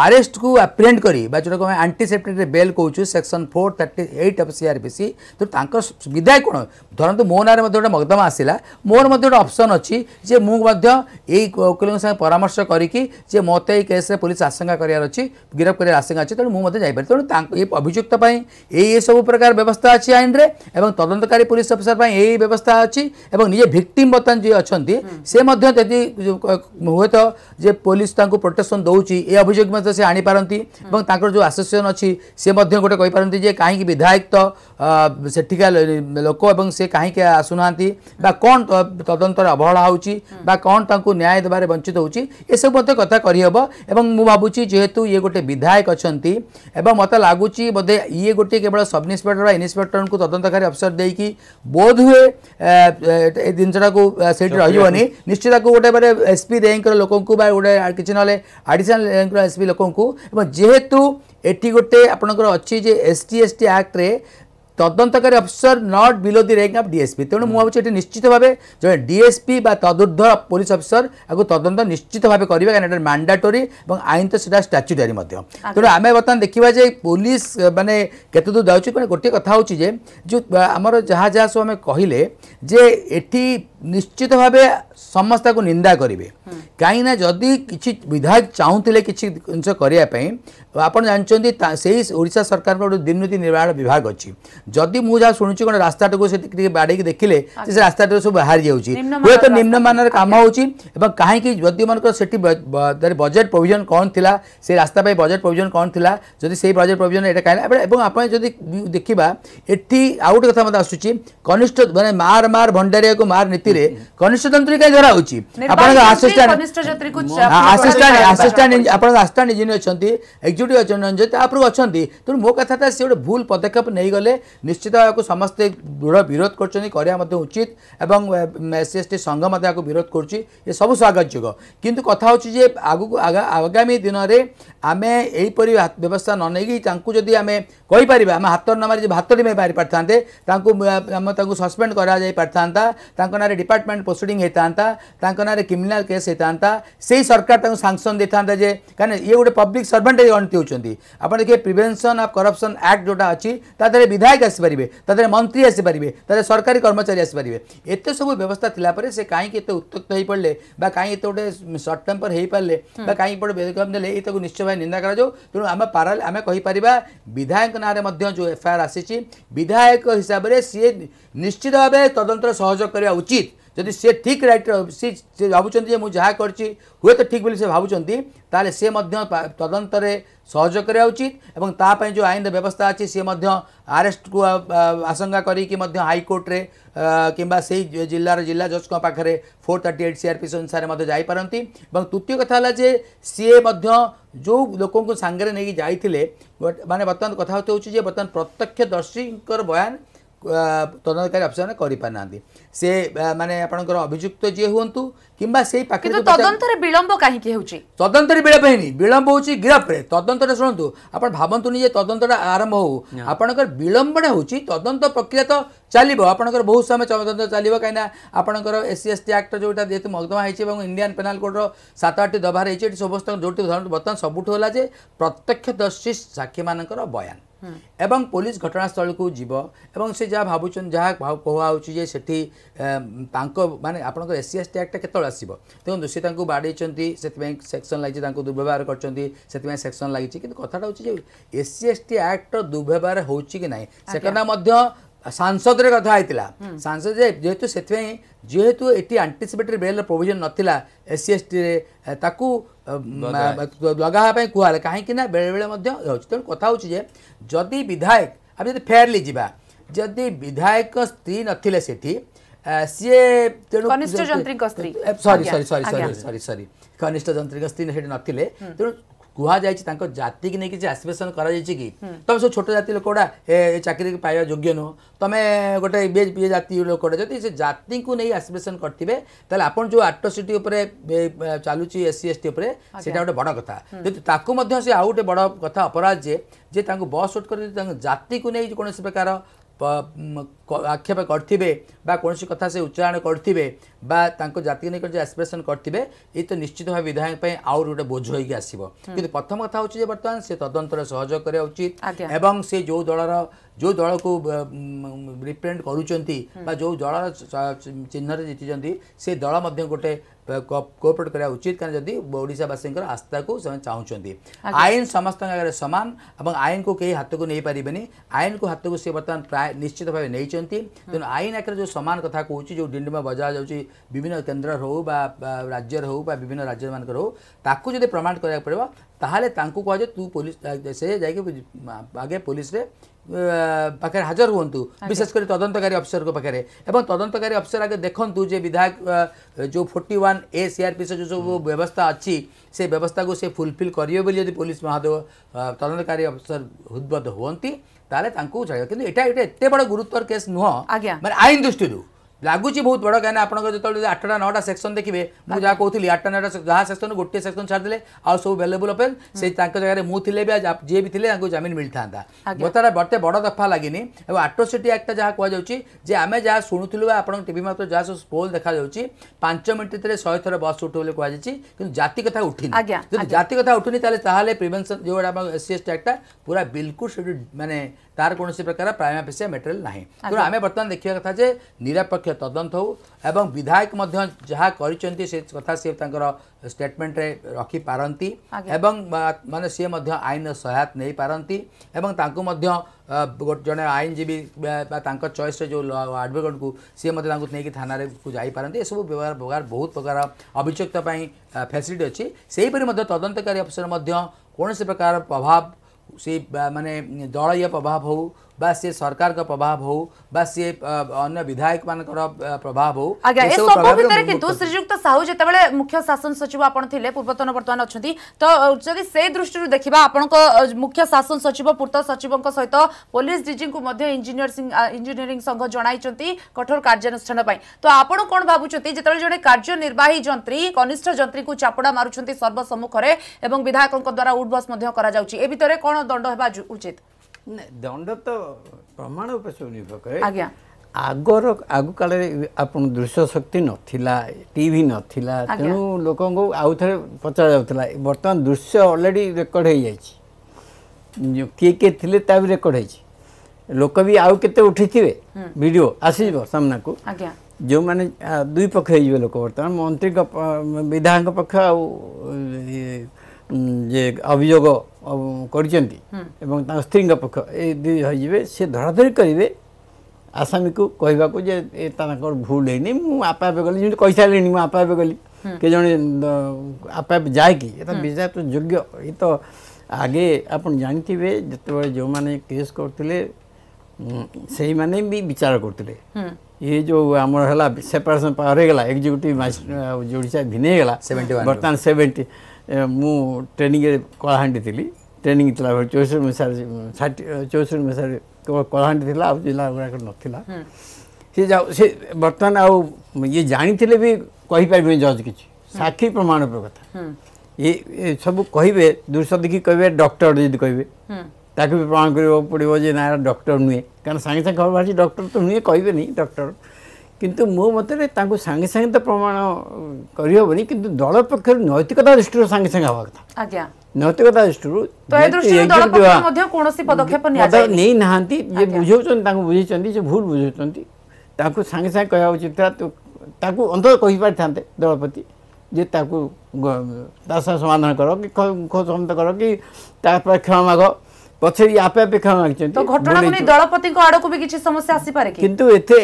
ଆରେଷ୍ଟ କୁ ଆପ୍ରେଣ୍ଡ କରି ବା ଯେଉଁଟାକୁ ଆମେ ଆଣ୍ଟିସେପ୍ଟେଡ଼ରେ ବେଲ୍ କହୁଛୁ section four thirty eight of CrPC ତେଣୁ ତାଙ୍କ ବିଦାୟ କ'ଣ ଧରନ୍ତୁ ମୋ ନାଁରେ ମଧ୍ୟ ଗୋଟେ ମକଦ୍ଦମା ଆସିଲା ମୋର ମଧ୍ୟ ଗୋଟେ ଅପସନ୍ ଅଛି ଯେ ମୁଁ ମଧ୍ୟ ଏଇ ଓକିଲଙ୍କ ସାଙ୍ଗେ ପରାମର୍ଶ କରିକି ଯେ ମୋତେ ଏଇ କେସ୍ରେ ପୋଲିସ ଆଶଙ୍କା କରିବାର ଅଛି ଗିରଫ କରିବାର ଆଶଙ୍କା ଅଛି ତେଣୁ ମୁଁ ମଧ୍ୟ ଯାଇପାରିବି ତେଣୁ ତାଙ୍କ ଏ ଅଭିଯୁକ୍ତ ପାଇଁ ଏଇ ଏସବୁ ପ୍ରକାର ବ୍ୟବସ୍ଥା ଅଛି ଆଇନରେ ଏବଂ ତଦନ୍ତକାରୀ ପୋଲିସ ଅଫିସର ପାଇଁ ଏଇ ବ୍ୟବସ୍ଥା ଅଛି ଏବଂ ନିଜେ ଭିକ୍ଟିମ୍ ବର୍ତ୍ତମାନ ଯିଏ ଅଛନ୍ତି ସେ ମଧ୍ୟ ଯଦି ହୁଏତ ଯେ ପୋଲିସ ତାଙ୍କୁ ପ୍ରୋଟେକ୍ସନ୍ ଦେଉଛି ଏ ଅଭିଯୋଗ ସହିତ ସେ ଆଣିପାରନ୍ତି ଏବଂ ତାଙ୍କର ଯେଉଁ ଆସୋସିଏସନ୍ ଅଛି ସେ ମଧ୍ୟ ଗୋଟେ କହିପାରନ୍ତି ଯେ କାହିଁକି ବିଧାୟକ ତ ସେଠିକା ଲୋକ ଏବଂ ସେ କାହିଁକି ଆସୁନାହାନ୍ତି ବା କ'ଣ ତଦନ୍ତରେ ଅବହେଳା ହେଉଛି ବା କ'ଣ ତାଙ୍କୁ ନ୍ୟାୟ ଦେବାରେ ବଞ୍ଚିତ ହେଉଛି ଏସବୁ ମଧ୍ୟ କଥା କରିହେବ ଏବଂ ମୁଁ ଭାବୁଛି ଯେହେତୁ ଇଏ ଗୋଟେ ବିଧାୟକ ଅଛନ୍ତି ଏବଂ ମୋତେ ଲାଗୁଛି ବୋଧେ ଇଏ ଗୋଟିଏ କେବଳ ସବ୍ ଇନ୍ସପେକ୍ଟର ବା ଇନ୍ସପେକ୍ଟରଙ୍କୁ ତଦନ୍ତକାରୀ ଅଫିସର ଦେଇକି ବୋଧହୁଏ ଏ ଜିନିଷଟାକୁ ସେଇଠି ରହିବନି ନିଶ୍ଚିତ ତାକୁ ଗୋଟେ ମାନେ ଏସ୍ପି ରେଙ୍କର ଲୋକଙ୍କୁ ବା ଗୋଟେ କିଛି ନହେଲେ ଆଡ଼ିସନାଲ୍ ରେଙ୍କର ଏସ୍ପି ଲୋକଙ୍କୁ ଏବଂ ଯେହେତୁ ଏଠି ଗୋଟେ ଆପଣଙ୍କର ଅଛି ଯେ ଏସ୍ ଟି ଏସ୍ ଟି ଆକ୍ଟରେ তদন্তকারী officer not below the rank of DSP তেমন মু ভাবছি এটি নিশ্চিত ভাবে জন ডিএসপি বা তদূর্ধ্ব পুলিশ অফিসর আগু তদন্ত নিশ্চিত ভাবে করবে কারণ এটা ম্যান্ডাটোরি এবং আইন তো সেটা স্ট্যাচুটারি মধ্যে তেমন আমি বর্তমান দেখা যে পুলিশ মানে কত দূর যাচ্ছি মানে গোটিয়ে কথা হচ্ছে যে আমার যা যা সব আমি কহিলে যে এটি ନିଶ୍ଚିତ ଭାବେ ସମସ୍ତେ ତାକୁ ନିନ୍ଦା କରିବେ କାହିଁକିନା ଯଦି କିଛି ବିଧାୟକ ଚାହୁଁଥିଲେ କିଛି ଜିନିଷ କରିବା ପାଇଁ ଆପଣ ଜାଣିଛନ୍ତି ସେଇ ଓଡ଼ିଶା ସରକାରଙ୍କର ଗୋଟେ ଦୁର୍ନୀତି ନିର୍ବାହଣ ବିଭାଗ ଅଛି ଯଦି ମୁଁ ଯାହା ଶୁଣୁଛି କ'ଣ ରାସ୍ତାଟାକୁ ସେ ଟିକେ ବାଡ଼େଇକି ଦେଖିଲେ ସେ ରାସ୍ତାଟାରୁ ସବୁ ବାହାରି ଯାଉଛି ହୁଏତ ନିମ୍ନମାନର କାମ ହେଉଛି ଏବଂ କାହିଁକି ଯଦି ମାନଙ୍କର ସେଠି ବଜେଟ୍ ପ୍ରୋଭିଜନ୍ କ'ଣ ଥିଲା ସେ ରାସ୍ତା ପାଇଁ ବଜେଟ୍ ପ୍ରୋଭିଜନ୍ କ'ଣ ଥିଲା ଯଦି ସେଇ ବଜେଟ୍ ପ୍ରୋଭିଜନ୍ ଏଇଟା କାହିଁକି ଏବଂ ଆପଣ ଯଦି ଦେଖିବା ଏଠି ଆଉ ଗୋଟେ କଥା ମୋତେ ଆସୁଛି କନିଷ୍ଠ ମାନେ ମାର ମାର ଭଣ୍ଡାରିଆକୁ ମାର ନୀତି ରେ କନିଷ୍ଠ ଯନ୍ତ୍ରୀକାରୀ ଧରା ହଉଛି ଆପଣଙ୍କ ଆସିଷ୍ଟାଣ୍ଟ ଆସିଷ୍ଟାଣ୍ଟ ଆପଣଙ୍କ ଆସିଷ୍ଟାଣ୍ଟ ଇଞ୍ଜିନିୟର ଅଛନ୍ତି ଏକ୍ଜିକ୍ୟୁଟିଭ ଅଛନ୍ତି ରଞ୍ଜିତ ତାପରକୁ ଅଛନ୍ତି ତେଣୁ ମୋ କଥାଟା ସେ ଗୋଟେ ଭୁଲ ପଦକ୍ଷେପ ନେଇଗଲେ ନିଶ୍ଚିତ ଏହାକୁ ସମସ୍ତେ ଦୃଢ଼ ବିରୋଧ କରୁଛନ୍ତି କରିବା ମଧ୍ୟ ଉଚିତ ଏବଂ ଏସ୍ ଏସ୍ ଟି ସଂଘ ମଧ୍ୟ ଏହାକୁ ବିରୋଧ କରୁଛି ଏ ସବୁ ସ୍ୱାଗତଯୋଗ୍ୟ କିନ୍ତୁ କଥା ହେଉଛି ଯେ ଆଗକୁ ଆଗାମୀ ଦିନରେ ଆମେ ଏହିପରି ବ୍ୟବସ୍ଥା ନ ନେଇକି ତାଙ୍କୁ ଯଦି ଆମେ କହିପାରିବା ଆମେ ହାତ ନ ମାରି ଭାତ ଡିମେଇ ପାରିପାରିଥାନ୍ତେ ତାଙ୍କୁ ଆମେ ତାଙ୍କୁ ସସ୍ପେଣ୍ଡ କରାଯାଇପାରିଥାନ୍ତା ତାଙ୍କ ନାଁରେ डिपार्टमेंट प्रोसीडिंग होता ना क्रिमिनाल केस होता से ही सरकार सांसन दे था कहीं ये गोटे पब्लिक सर्भेन्ट गणित होती आप देखिए प्रिभेन्शन अफ करपसन आक्ट जोटा अच्छी तेरे विधायक आसपारे तेरे मंत्री आसपारे तेरे सरकारी कर्मचारी आसपारे एत सब व्यवस्था थी से कहीं उत्त्यक्त हो पड़े कहीं गोटे सर्ट टेम्पर हो पारे कहीं बेदम दे निश्चय भाई निंदा करा तेणु आम पारा आम कही पार विधायक ना जो एफआईआर आसी विधायक हिसाब से सी ନିଶ୍ଚିତ ଭାବେ ତଦନ୍ତରେ ସହଯୋଗ କରିବା ଉଚିତ ଯଦି ସେ ଠିକ୍ ରାଇଟ୍ ସେ ଭାବୁଛନ୍ତି ଯେ ମୁଁ ଯାହା କରିଛି ହୁଏତ ଠିକ୍ ବୋଲି ସେ ଭାବୁଛନ୍ତି ତାହେଲେ ସେ ମଧ୍ୟ ତଦନ୍ତରେ ସହଯୋଗ କରିବା ଉଚିତ ଏବଂ ତା ପାଇଁ ଯେଉଁ ଆଇନର ବ୍ୟବସ୍ଥା ଅଛି ସେ ମଧ୍ୟ ଆରେଷ୍ଟକୁ ଆଶଙ୍କା କରିକି ମଧ୍ୟ ହାଇକୋର୍ଟରେ କିମ୍ବା ସେଇ ଜିଲ୍ଲାର ଜିଲ୍ଲା ଜଜ୍ଙ୍କ ପାଖରେ ଫୋର୍ ଥାର୍ଟି ଏଇଟ୍ ସିଆର୍ପି ଅନୁସାରେ ମଧ୍ୟ ଯାଇପାରନ୍ତି ଏବଂ ତୃତୀୟ କଥା ହେଲା ଯେ ସିଏ ମଧ୍ୟ ଯେଉଁ ଲୋକଙ୍କୁ ସାଙ୍ଗରେ ନେଇକି ଯାଇଥିଲେ ମାନେ ବର୍ତ୍ତମାନ କଥା ହେଉଛି ଯେ ବର୍ତ୍ତମାନ ପ୍ରତ୍ୟକ୍ଷଦର୍ଶୀଙ୍କର ବୟାନ তদন্তকাରୀ ଅଫିସରମାନେ କରିପାରିନାହାନ୍ତି ସେ ମାନେ ଆପଣଙ୍କର ଅଭିଯୁକ୍ତ ଯିଏ ହୁଅନ୍ତୁ କିମ୍ବା ସେଇ ପାଖରେ ତଦନ୍ତରେ ବିଳମ୍ବ କାହିଁକି ହେଉଛି ତଦନ୍ତରେ ବିଳମ୍ବ ହେଇନି ବିଳମ୍ବ ହେଉଛି ଗିରଫରେ ତଦନ୍ତଟା ଶୁଣନ୍ତୁ ଆପଣ ଭାବନ୍ତୁନି ଯେ ତଦନ୍ତଟା ଆରମ୍ଭ ହଉ ଆପଣଙ୍କର ବିଳମ୍ବଟା ହେଉଛି ତଦନ୍ତ ପ୍ରକ୍ରିୟା ତ ଚାଲିବ ଆପଣଙ୍କର ବହୁତ ସମୟ ତଦନ୍ତ ଚାଲିବ କାହିଁକିନା ଆପଣଙ୍କର ଏସ୍ସି ଏସ୍ଟି ଆକ୍ଟ ଯେଉଁଟା ଯେହେତୁ ମକଦ୍ଦମା ହେଇଛି ଏବଂ ଇଣ୍ଡିଆନ୍ ପେନାଲ୍ କୋଡ଼୍ର ସାତ ଆଠଟି ଦଫା ହେଇଛି ଏଠି ସମସ୍ତଙ୍କ ଯେଉଁଠି ଧରନ୍ତୁ ବର୍ତ୍ତମାନ ସବୁଠୁ ହେଲା ଯେ ପ୍ରତ୍ୟକ୍ଷଦର୍ଶୀ ସାକ୍ଷୀମାନଙ୍କର ବୟାନ এবং ପୋଲିସ ଘଟଣାସ୍ଥଳକୁ ଯିବ ଏବଂ ସେ ଯାହା ଭାବୁଛନ୍ତି ଯାହା କୁହାହେଉଛି ଯେ ସେଠି ତାଙ୍କ ମାନେ ଆପଣଙ୍କ ଏସ୍ ସି ଏସ୍ ଟି ଆକ୍ଟଟା କେତେବେଳେ ଆସିବ ଦେଖନ୍ତୁ ସେ ତାଙ୍କୁ ବାଡ଼େଇଛନ୍ତି ସେଥିପାଇଁ ସେକ୍ସନ୍ ଲାଗିଛି ତାଙ୍କୁ ଦୁର୍ବ୍ୟବହାର କରିଛନ୍ତି ସେଥିପାଇଁ ସେକ୍ସନ୍ ଲାଗିଛି କିନ୍ତୁ କଥାଟା ହେଉଛି ଯେ ଏସ୍ ସି ଏସ୍ ଟି ଆକ୍ଟର ଦୁର୍ବ୍ୟବହାର ହେଉଛି କି ନାହିଁ ସେ କଥା ମଧ୍ୟ ସାଂସଦରେ କଥା ହେଇଥିଲା ସାଂସଦରେ ଯେହେତୁ ସେଥିପାଇଁ ଯେହେତୁ ଏଠି ଆଣ୍ଟିସିପେଟେଡ୍ ବେଲ୍ର ପ୍ରୋଭିଜନ୍ ନଥିଲା ଏସ୍ ସି ଏସ୍ ଟିରେ ତାକୁ ଲଗାହେବା ପାଇଁ କୁହାଗଲା କାହିଁକିନା ବେଳେବେଳେ ମଧ୍ୟ ହେଉଛି ତେଣୁ କଥା ହେଉଛି ଯେ ଯଦି ବିଧାୟକ ଆମେ ଯଦି ଫେୟାରଲି ଯିବା ଯଦି ବିଧାୟକ ସ୍ତ୍ରୀ ନଥିଲେ ସେଠି ସିଏ ତେଣୁ ସରି ସରି ସରି ସରି ସରି ସରି କନିଷ୍ଠ ଯନ୍ତ୍ରୀଙ୍କ ସ୍ତ୍ରୀ ସେଠି ନଥିଲେ ତେଣୁ କୁହାଯାଇଛି ତାଙ୍କ ଜାତିକି ନେଇ କିଛି ଆସପିରେସନ୍ କରାଯାଇଛି କି ତମେ ସବୁ ଛୋଟ ଜାତି ଲୋକଗୁଡ଼ା ଏ ଚାକିରି ପାଇବା ଯୋଗ୍ୟ ନୁହଁ ତମେ ଗୋଟେ ଇଏ ଇଏ ଜାତି ଲୋକଟା ଯଦି ସେ ଜାତିଙ୍କୁ ନେଇ ଆସପିରେସନ୍ କରିଥିବେ ତାହେଲେ ଆପଣ ଯେଉଁ ଆଟ୍ରୋସିଟି ଉପରେ ଚାଲୁଛି ଏସ୍ସି ଏସ୍ଟି ଉପରେ ସେଇଟା ଗୋଟେ ବଡ଼ କଥା ଯଦି ତାକୁ ମଧ୍ୟ ସେ ଆଉ ଗୋଟେ ବଡ଼ କଥା ଅପରାଧ ଯେ ଯେ ତାଙ୍କୁ ବସ୍ ସୁଟ୍ କରି ତାଙ୍କ ଜାତିକୁ ନେଇ କୌଣସି ପ୍ରକାର ଆକ୍ଷେପ କରିଥିବେ ବା କୌଣସି କଥା ସେ ଉଚ୍ଚାରଣ କରିଥିବେ ବା ତାଙ୍କ ଜାତିକୁ ନେଇ ଯେଉଁ ଆସ୍ପିରେସନ୍ କରିଥିବେ ଏଇ ତ ନିଶ୍ଚିତ ଭାବେ ବିଧାୟକ ପାଇଁ ଆହୁରି ଗୋଟେ ବୋଝ ହୋଇକି ଆସିବ କିନ୍ତୁ ପ୍ରଥମ କଥା ହେଉଛି ଯେ ବର୍ତ୍ତମାନ ସେ ତଦନ୍ତରେ ସହଯୋଗ କରିବା ଉଚିତ ଏବଂ ସେ ଯେଉଁ ଦଳର ଯେଉଁ ଦଳକୁ ରିପ୍ରେଜେଣ୍ଟ କରୁଛନ୍ତି ବା ଯେଉଁ ଦଳର ଚିହ୍ନରେ ଜିତିଛନ୍ତି ସେ ଦଳ ମଧ୍ୟ ଗୋଟେ 백업 코퍼트 কৰা উচিত কানে যদি ওড়িশা বাসীଙ୍କৰ আস্থাক সময় চাওচନ୍ତି আইন সমস্তৰ সমান আৰু আইনক কেতিয়াহে হাতত নোৱাই পৰিবনি আইনক হাতত সে বৰ্তান प्राय निश्चितভাৱে নেচନ୍ତି তেন আইনে যে সমান কথা কোহি যে ডিণ্ডে ম বজাও চি বিভিন্ন কেন্দ্ৰ ৰহু বা ৰাজ্য ৰহু বা বিভিন্ন ৰাজ্যমান কৰো তাকো যদি প্ৰমাণ কৰিব পাৰিব তাহালে তাকো কোৱা যে তুমি পুলিচৰ সৈতে যায়কে বাগে পুলিচৰে पाखे हाजर हूँ विशेषकर तदंतकारी अफिसर पाखे एवं तदंतकारी अफिसर आगे देखूँ जो विधायक जो फोर्टी वन ए सीआरपी आर पी से जो सब व्यवस्था अच्छी से व्यवस्था को से फुलफिल करेंगे पुलिस महादेव तदंतकारी अफिसर हृदबद्ध हमें ताकि चाहिए कि एत बड़ गुरुत्वर केस नुह मैं आईन दृष्टि लगुच बहुत बड़ कहीं आप आठटा नौटा सेक्शन देखिए मुझे जहाँ कहती आठ ना जहाँ सेक्शन गोटे सेक्शन छाड़े आउ सब भेलेबुल ओपेन से जगह मुझे थी भी जी भी थे जमीन मिलता मतलब बर्ते बड़ दफा लगे और आट्रोसीट आक्टा जहाँ कहुच्छे आम जहाँ शुणुलू आप टी मात्र जहाँ सब स्पोल देखा पांच मिनट भेजे शहे थर बस उठे बोले जाति कथ उठी जाति कथ उठी तेल प्रिभेन्शन जो एस सी एस टी एक्टा पूरा बिल्कुल मैंने तार कौन प्रकार प्राइम अफिशिया मेटेरियल ना तेनाली बर्तमान देखा कथा निरापेक्ष निष्पक्ष तदंत हो विधायक जहाँ कर स्टेटमेंट रखि पारती मान सी आईन सहायत नहीं पारती जड़े आईनजीवी चयस जो आडभकेट को सीता नहीं थाना जापारती सब व्यवहार बहुत प्रकार अभिजुक्तपी फैसिलिटी अच्छी से हीपरी तदंतकारी अफसर कौन सी प्रकार प्रभाव से मानने दलय प्रभाव हो बा से सरकार का प्रभाव हो बा से अन्य विधायक मान प्रभाव हो आज्ञा ए सब भितर किंतु श्रीजुक्त साहू जेतेबेले मुख्य शासन सचिव आपण थिले पूर्वतन वर्तमान अछंती तो जदि से दृष्टि देखिबा आपण मुख्य शासन सचिव पूर्त सचिवଙ୍କ ସହିତ ପୋଲିସ ଡିଜିଙ୍କୁ ମଧ୍ୟ ଇଞ୍ଜିନିୟରିଂ ଇଞ୍ଜିନିୟରିଂ ସଂଘ ଜଣାଇଛନ୍ତି କଠୋର କାର୍ଯ୍ୟାନୁଷ୍ଠାନ ପାଇଁ ତ ଆପଣ କ'ଣ ଭାବୁଛନ୍ତି ଯେତେବେଳେ ଜଣେ କାର୍ଯ୍ୟନିର୍ବାହୀ ଯନ୍ତ୍ରୀ କନିଷ୍ଠ ଯନ୍ତ୍ରୀଙ୍କୁ ଚାପଡ଼ା ମାରୁଛନ୍ତି ସର୍ବସମ୍ମୁଖରେ ଏବଂ ବିଧାୟକଙ୍କ ଦ୍ୱାରା ଉଠବସ୍ ମଧ୍ୟ କରାଯାଉଛି ଏ ଭିତରେ କ'ଣ ଦଣ୍ଡ ହେବା ଉଚିତ ଦଣ୍ଡ ତ ପ୍ରମାଣ ଉପରେ ସବୁ ନିର୍ଭର କରେ ଆଜ୍ଞା ଆଗର ଆଗକାଳରେ ଆପଣ ଦୃଶ୍ୟ ଶକ୍ତି ନଥିଲା ଟିଭି ନଥିଲା ତେଣୁ ଲୋକଙ୍କୁ ଆଉ ଥରେ ପଚରା ଯାଉଥିଲା ବର୍ତ୍ତମାନ ଦୃଶ୍ୟ ଅଲରେଡ଼ି ରେକର୍ଡ଼ ହେଇଯାଇଛି କିଏ କିଏ ଥିଲେ ତା ବି ରେକର୍ଡ଼ ହେଇଛି ଲୋକ ବି ଆଉ କେତେ ଉଠିଥିବେ ଭିଡ଼ିଓ ଆସିଯିବ ସାମ୍ନାକୁ ଯେଉଁମାନେ ଦୁଇ ପକ୍ଷ ହେଇଯିବେ ଲୋକ ବର୍ତ୍ତମାନ ମନ୍ତ୍ରୀଙ୍କ ବିଧାୟକଙ୍କ ପକ୍ଷ ଆଉ जे अभोग कर स्त्री पक्ष ये सी धराधरी करेंगे आसामी को कह भूल है आपा आपे गली जमी कही सारे मुझे आपा आपे गली हम्म। के जन आपे आपे जाएकिजा हम्म। तो योग्य ये तो आगे आप जानते जिते जो मैंने केस करते मैंने भी विचार करते हम्म। ये जो आम सेपरेसन पार होगा एक्जिक्यूटिव जोड़ी भिन्न होगा बर्तमान सेवेन्टी ମୁଁ ଟ୍ରେନିଂରେ କଳାହାଣ୍ଡି ଥିଲି ଟ୍ରେନିଂ ଥିଲା ଚଉଷଠି ମସିହାରେ ଷାଠିଏ ଚଉଷଠି ମସିହାରେ କେବଳ କଳାହାଣ୍ଡି ଥିଲା ଆଉ ଜିଲ୍ଲା ଗୁଡ଼ାକ ନଥିଲା ସେ ଯାଉ ସେ ବର୍ତ୍ତମାନ ଆଉ ଇଏ ଜାଣିଥିଲେ ବି କହିପାରିବେନି ଜଜ୍ କିଛି ସାକ୍ଷୀ ପ୍ରମାଣ ଉପରେ କଥା ଏ ସବୁ କହିବେ ଦୃଶ୍ୟ ଦେଖି କହିବେ ଡକ୍ଟର ଯଦି କହିବେ ତାକୁ ବି ପ୍ରମାଣ କରିବାକୁ ପଡ଼ିବ ଯେ ନା ଡକ୍ଟର ନୁହେଁ କାରଣ ସାଙ୍ଗେ ସାଙ୍ଗେ ଖବର ବାହାରିଛି ଡକ୍ଟର ତ ନୁହେଁ କହିବେନି ଡକ୍ଟର କିନ୍ତୁ ମୋ ମତରେ ତାଙ୍କୁ ସାଙ୍ଗେ ସାଙ୍ଗେ ତ ପ୍ରମାଣ କରିହେବନି କିନ୍ତୁ ଦଳ ପକ୍ଷରୁ ନୈତିକତା ଦୃଷ୍ଟିରୁ ସାଙ୍ଗେ ସାଙ୍ଗେ ହେବା କଥା ନୈତିକତା ଦୃଷ୍ଟିରୁ ପଦକ୍ଷେପ ନେଇନାହାନ୍ତି ଯେ ବୁଝାଉଛନ୍ତି ତାଙ୍କୁ ବୁଝେଇଛନ୍ତି ସେ ଭୁଲ ବୁଝାଉଛନ୍ତି ତାଙ୍କୁ ସାଙ୍ଗେ ସାଙ୍ଗେ କହିବା ଉଚିତ ଥିଲା ତାକୁ ଅନ୍ତତଃ କହିପାରିଥାନ୍ତେ ଦଳପତି ଯେ ତାକୁ ତା ସହ ସମାଧାନ କର କି ଖୋସମତ କର କି ତା ପାଖରେ କ୍ଷମା ମାଗ ପଛରେ ଆପେ ଆପେ କ୍ଷମା ମାଗିଛନ୍ତି ଦଳପତିଙ୍କ ଆଡ଼କୁ ବି କିଛି ସମସ୍ୟା ଆସିପାରେ କିନ୍ତୁ ଏତେ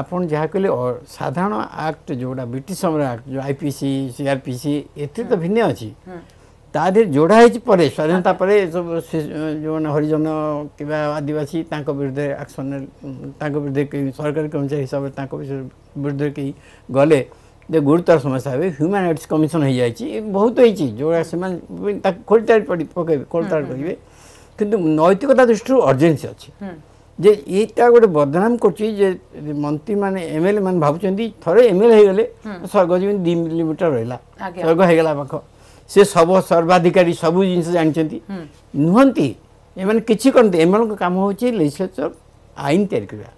ଆପଣ ଯାହା କହିଲେ ସାଧାରଣ ଆକ୍ଟ ଯେଉଁଟା ବ୍ରିଟିଶ ସମୟ ଆକ୍ଟ ଯେଉଁ ଆଇ ପି ସି ସିଆର୍ପିସି ଏଥିରେ ତ ଭିନ୍ନ ଅଛି ତା ଦେହରେ ଯୋଡ଼ା ହେଇଛି ପରେ ସ୍ୱାଧୀନତା ପରେ ଯେଉଁମାନେ ହରିଜନ କିମ୍ବା ଆଦିବାସୀ ତାଙ୍କ ବିରୁଦ୍ଧରେ ଆକ୍ସନ୍ ତାଙ୍କ ବିରୁଦ୍ଧରେ କେହି ସରକାରୀ କର୍ମଚାରୀ ହିସାବରେ ତାଙ୍କ ବିରୁଦ୍ଧରେ କେହି ଗଲେ ଯେ ଗୁରୁତର ସମସ୍ୟା ହେବେ ହ୍ୟୁମାନ୍ ରାଇଟ୍ସ କମିଶନ୍ ହେଇଯାଇଛି ବହୁତ ହେଇଛି ଯେଉଁଟା ସେମାନେ ତାକୁ ଖୋଳିତାଡ଼ ପକାଇବେ ଖୋଳିତାଡ଼ କରିବେ କିନ୍ତୁ ନୈତିକତା ଦୃଷ୍ଟିରୁ ଅର୍ଜେନ୍ସି ଅଛି ଯେ ଏଇଟା ଗୋଟେ ବଦନାମ କରୁଛି ଯେ ମନ୍ତ୍ରୀମାନେ ଏମ୍ ଏଲ୍ ଏ ମାନେ ଭାବୁଛନ୍ତି ଥରେ ଏମ୍ ଏଲ୍ ହେଇଗଲେ ସ୍ୱର୍ଗ ଯେମିତି ଦୁଇ ମିଲିମିଟର ରହିଲା ସ୍ୱର୍ଗ ହେଇଗଲା ପାଖ ସେ ସବ ସର୍ବାଧିକାରୀ ସବୁ ଜିନିଷ ଜାଣିଛନ୍ତି ନୁହନ୍ତି ଏମାନେ କିଛି କରନ୍ତି ଏମାନଙ୍କ କାମ ହେଉଛି ଲେଜିସ୍ଲେଚର ଆଇନ ତିଆରି କରିବା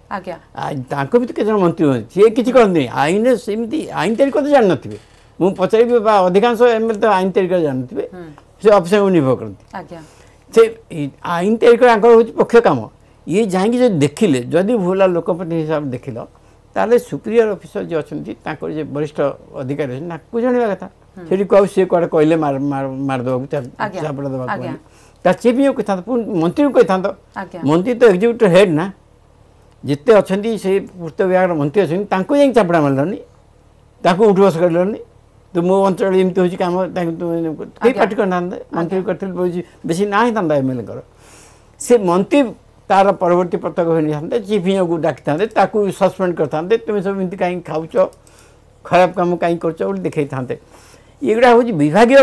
ତାଙ୍କ ଭିତରେ କେତେଜଣ ମନ୍ତ୍ରୀ ହୁଅନ୍ତି ସିଏ କିଛି କରନ୍ତିନି ଆଇନରେ ସେମିତି ଆଇନ ତିଆରି କଥା ଜାଣିନଥିବେ ମୁଁ ପଚାରିବି ବା ଅଧିକାଂଶ ଏମ୍ ଏଲ୍ ତ ଆଇନ ତିଆରି କରି ଜାଣିନଥିବେ ସେ ଅଫିସରଙ୍କୁ ନିର୍ଭର କରନ୍ତି ସେ ଆଇନ ତିଆରି କରିବା ତାଙ୍କର ହେଉଛି ପକ୍ଷ କାମ याइक देखि भुला लोकप्रतिनिधि हिसाबले देखि त सुप्रियर अफिसर जे अहिले त वरिष्ठ अधिकारि जा कथा कहिले मिदि चापडा दबाई पू मन्त्री कन्ी त एक्जिक्युटिभ हेड ना जे अहिले सस्त विभाग मन्त्री अनि ति चपडा मार त उठ बस क नि त म अञ्चल पार्टी गरि मन्त्री बेसी नाता एमएलएर से मंत्री ତା'ର ପରବର୍ତ୍ତୀ ପତକ ହୋଇନଥାନ୍ତା ଚିଫ୍ ହିଁ ଆଗକୁ ଡାକିଥାନ୍ତେ ତାକୁ ସସ୍ପେଣ୍ଡ କରିଥାନ୍ତେ ତୁମେ ସବୁ ଏମିତି କାହିଁକି ଖାଉଛ ଖରାପ କାମ କାହିଁକି କରୁଛ ବୋଲି ଦେଖାଇଥାନ୍ତେ ଏଗୁଡ଼ା ହେଉଛି ବିଭାଗୀୟ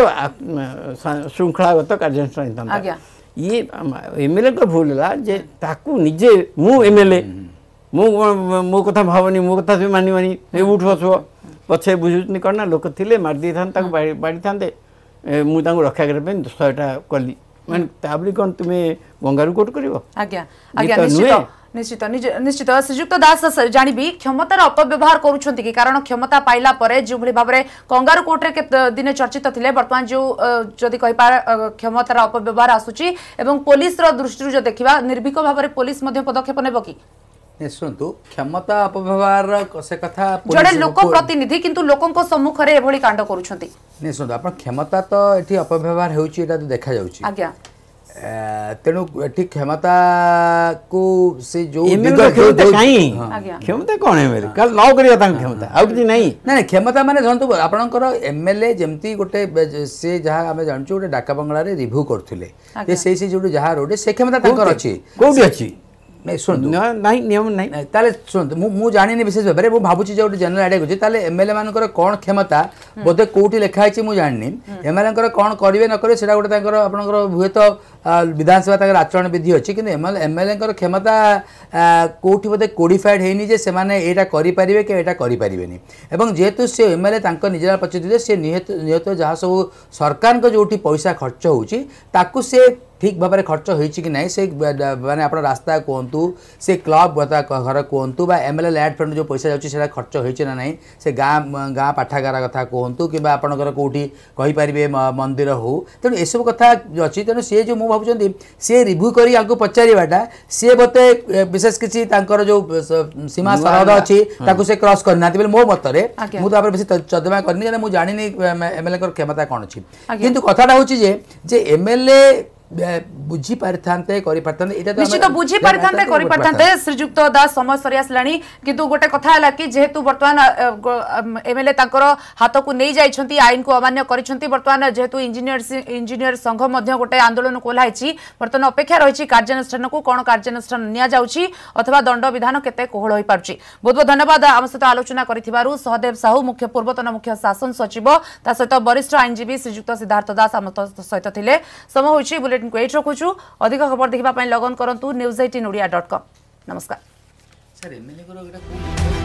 ଶୃଙ୍ଖଳାଗତ କାର୍ଯ୍ୟାନୁଷ୍ଠାନ ହେଇଥାନ୍ତା ଇଏ ଏମ୍ଏଲ୍ଏଙ୍କ ଭୁଲ ହେଲା ଯେ ତାକୁ ନିଜେ ମୁଁ ଏମ୍ଏଲ୍ଏ ମୁଁ ମୋ କଥା ଭାବନି ମୋ କଥା ତୁମେ ମାନିବନି ଉଠୁ ବସିବ ପଛେ ବୁଝୁଛନ୍ତି କ'ଣ ନା ଲୋକ ଥିଲେ ମାରିଦେଇଥାନ୍ତେ ତାକୁ ବାଡ଼ିଥାନ୍ତେ ମୁଁ ତାଙ୍କୁ ରକ୍ଷା କରିବା ପାଇଁ ଶହେଟା କଲି ମାନେ ତା ବୋଲି କ'ଣ ତୁମେ ଗଙ୍ଗାରୁ କୋଟ କରିବ ଆଜ୍ଞା ଆଜ୍ଞା ନିଶ୍ଚିତ ନିଶ୍ଚିତ ନିଶ୍ଚିତ ଶ୍ରୀଯୁକ୍ତ ଦାସ ଜାଣିବି କ୍ଷମତାର ଅପବ୍ୟବହାର କରୁଛନ୍ତି କି କାରଣ କ୍ଷମତା ପାଇଲା ପରେ ଯେଉଁଭଳି ଭାବରେ କଙ୍ଗାରୁ କୋର୍ଟରେ ଦିନେ ଚର୍ଚ୍ଚିତ ଥିଲେ ବର୍ତ୍ତମାନ ଯେଉଁ ଯଦି କହିବା କ୍ଷମତାର ଅପବ୍ୟବହାର ଆସୁଛି ଏବଂ ପୋଲିସର ଦୃଷ୍ଟିରୁ ଯଦି ଦେଖିବା ନିର୍ଭୀକ ଭାବରେ ପୋଲିସ ମଧ୍ୟ ପଦକ୍ଷେପ ନେବ କି ଶୁଣନ୍ତୁ କ୍ଷମତା ଅପବ୍ୟବହାର ସେ କଥା ଜଣେ ଲୋକ ପ୍ରତିନିଧି କିନ୍ତୁ ଲୋକଙ୍କ ସମ୍ମୁଖରେ ଏଭଳି କାଣ୍ଡ କରୁଛନ୍ତି ନିଶ୍ଚନ୍ତୁ ଆପଣ କ୍ଷମତା ତ ଏଠି ଅପବ୍ୟବହାର ହେଉଛି ଏଇଟା ତ ଦେଖାଯାଉଛି ଆଜ୍ଞା ତେଣୁ ଏଠି କ୍ଷମତାକୁ ସେ ଯୋଉ କ୍ଷମତା କ'ଣ ଏମ୍ଏଲ୍ଏ କାଲି ନ କରିବା ତାଙ୍କ କ୍ଷମତା ଆଉ କିଛି ନାହିଁ ନାଇଁ କ୍ଷମତା ମାନେ ଧରନ୍ତୁ ଆପଣଙ୍କର ଏମ୍ଏଲ୍ଏ ଯେମିତି ଗୋଟେ ସେ ଯାହା ଆମେ ଜାଣିଛୁ ଗୋଟେ ଡାକା ବଙ୍ଗଳାରେ ରିଭ୍ୟୁ କରୁଥିଲେ ଯେ ସେଇ ସେଇ ଯୋଉଠି ଯାହା ରୋଡ଼େ ସେ କ୍ଷମତା ତାଙ୍କର ଅଛି କୋଉଠି ଅଛି ଜାଣିନି ବିଶେଷ ଭାବରେ ମୁଁ ଭାବୁଛି ଜେନେରାଲ ଆଇଡିଆ କହୁଛି ତାହେଲେ ଏମ୍ଏଲ୍ ଏ ମାନଙ୍କର କଣ କ୍ଷମତା ବୋଧେ କୋଉଠି ଲେଖା ହେଇଛି ମୁଁ ଜାଣିନି ଏମ୍ଏଲ୍ଙ୍କର କଣ କରିବେ ନ କରିବେ ସେଟା ଗୋଟେ ତାଙ୍କର ଆପଣଙ୍କର ହୁଏତ विधानसभा तक आचरण विधि अच्छी ए क्षमता कौटी बोधे कोडिफाइड है से पारे कि यहाँ करें जेहेतु सी एम एल ए निजरा पचीत सी निहत जहाँ सब सरकार जो पैसा खर्च हो ठीक भाव में खर्च हो ना से मैंने आप रास्ता कहतु से क्लब घर कहतु M L A land fund जो पैसा जाएगा खर्च हो ना से गाँ गाँ पाठागार कथा कहतु कि आपंकर कौटी कहीपर मंदिर हो तेणु यह कथ अच्छी तेणु जो मुझ ଭାବୁଛନ୍ତି ସିଏ ରିଭ୍ୟୁ କରି ୟାଙ୍କୁ ପଚାରିବାଟା ସିଏ ବୋଧେ ବିଶେଷ କିଛି ତାଙ୍କର ଯେଉଁ ସୀମା ସରହଦ ଅଛି ତାକୁ ସେ କ୍ରସ୍ କରିନାହାନ୍ତି ବୋଲି ମୋ ମତରେ ମୁଁ ତା ଉପରେ ବେଶୀ ତର୍ଜମା କରିନି କାରଣ ମୁଁ ଜାଣିନି ଏମ୍ଏଲ୍ଏଙ୍କର କ୍ଷମତା କ'ଣ ଅଛି କିନ୍ତୁ କଥାଟା ହେଉଛି ଯେ ଯେ ଏମ୍ଏଲ୍ଏ বুঝি পারিথান্তে করি পারিথান্তে এটা নিশ্চিত বুঝি পারিথান্তে করি পারিথান্তে শ্রীযুক্ত দাস সময় সরি আসলানি কিন্তু গোটে কথা হলা কি যেহেতু বর্তমান এমএলএ তাঙ্কর হাতকু নেই যাইছন্তি আইনকু অমান্য করিছন্তি বর্তমান যেহেতু ইঞ্জিনিয়ার ইঞ্জিনিয়ার সংঘ মধ্য গোটে আন্দোলন কোলাইছি বর্তমান অপেক্ষা রয়েছে কার্যানুষ্ঠানকু কোন কার্যানুষ্ঠান নিয়া যাউছি অথবা দণ্ড বিধান কেতে কোহল হই পারছি বহুত বহুত ধন্যবাদ আম সহিত আলোচনা করিথিবারু সহদেব সাহু মুখ্য পূর্বতন মুখ্য শাসন সচিব তা সহিত বরিষ্ঠ আইনজীবী শ্রীযুক্ত সিদ্ধার্থ দাস আম সহিত থিলে সম হইছি বুলেট ବୁଲେଟିନ୍କୁ ଏଇଠି ରଖୁଛୁ ଅଧିକ ଖବର ଦେଖିବା ପାଇଁ ଲଗ୍ଅନ୍ କରନ୍ତୁ news eighteen Odia dot com ନମସ୍କାର